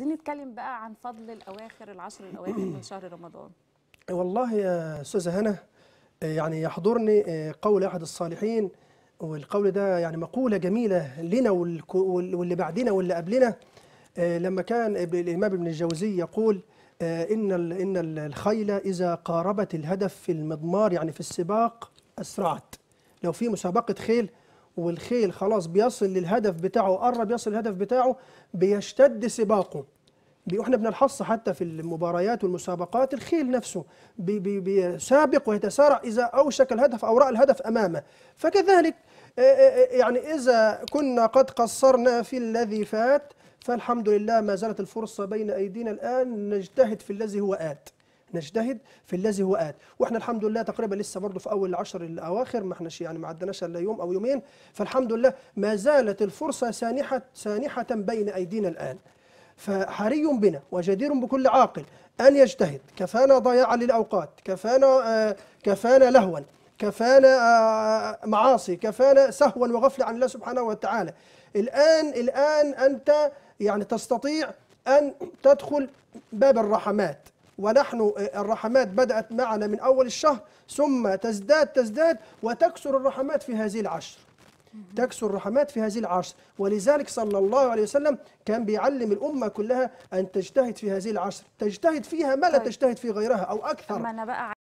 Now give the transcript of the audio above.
عايزين نتكلم بقى عن فضل الاواخر العشر الاواخر من شهر رمضان إيه والله يا استاذه هنا إيه يعني يحضرني إيه قول احد الصالحين والقول ده يعني مقوله جميله لنا واللي بعدنا واللي قبلنا لما كان الامام ابن الجوزي يقول ان ان الخيل اذا قاربت الهدف في المضمار يعني في السباق اسرعت لو في مسابقه خيل والخيل خلاص بيصل للهدف بتاعه قرب يصل الهدف بتاعه بيشتد سباقه احنا بنلحظ حتى في المباريات والمسابقات الخيل نفسه بي بي بيسابق ويتسارع اذا اوشك الهدف او راى الهدف امامه فكذلك آه، آه، آه، يعني اذا كنا قد قصرنا في الذي فات فالحمد لله ما زالت الفرصه بين ايدينا الان نجتهد في الذي هو ات نجتهد في الذي هو آت واحنا الحمد لله تقريبا لسه برضه في اول العشر الاواخر ما احناش يعني ما عدناش الا يوم او يومين فالحمد لله ما زالت الفرصه سانحه سانحه بين ايدينا الان فحري بنا وجدير بكل عاقل ان يجتهد كفانا ضياعا للاوقات كفانا آه كفانا لهوا كفانا آه،, آه معاصي كفانا سهوا وغفله عن الله سبحانه وتعالى الان الان انت يعني تستطيع ان تدخل باب الرحمات ونحن الرحمات بدأت معنا من أول الشهر ثم تزداد تزداد وتكسر الرحمات في هذه العشر تكسر الرحمات في هذه العشر ولذلك صلى الله عليه وسلم كان بيعلم الأمة كلها أن تجتهد في هذه العشر تجتهد فيها ما لا طيب. تجتهد في غيرها أو أكثر